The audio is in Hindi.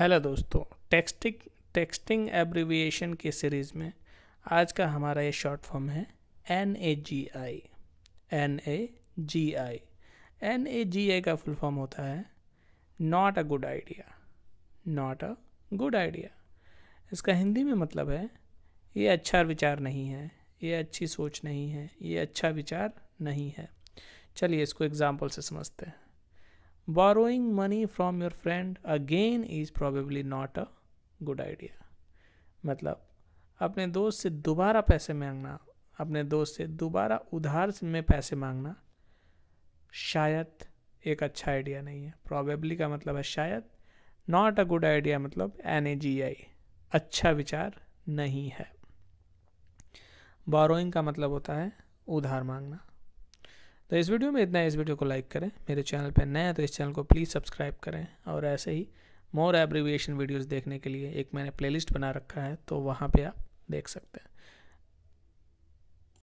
हेलो दोस्तों टेक्स्टिक टेक्स्टिंग एब्रिविएशन के सीरीज़ में आज का हमारा ये शॉर्ट फॉर्म है N A G I N A G I N A G I का फुल फॉर्म होता है not a good idea not a good idea इसका हिंदी में मतलब है ये अच्छा विचार नहीं है ये अच्छी सोच नहीं है ये अच्छा विचार नहीं है चलिए इसको एग्ज़ाम्पल से समझते हैं borrowing money from your friend again is probably not a good idea मतलब अपने दोस्त से दोबारा पैसे मांगना अपने दोस्त से दोबारा उधार में पैसे मांगना शायद एक अच्छा आइडिया नहीं है प्रॉबेबली का मतलब है शायद नॉट अ गुड आइडिया मतलब एन ए जी आई अच्छा विचार नहीं है बोरोइंग का मतलब होता है उधार मांगना तो इस वीडियो में इतना इस वीडियो को लाइक करें मेरे चैनल पर नए हैं तो इस चैनल को प्लीज़ सब्सक्राइब करें और ऐसे ही मोर एब्रीविएशन वीडियोज़ देखने के लिए एक मैंने प्लेलिस्ट बना रखा है तो वहाँ पर आप देख सकते हैं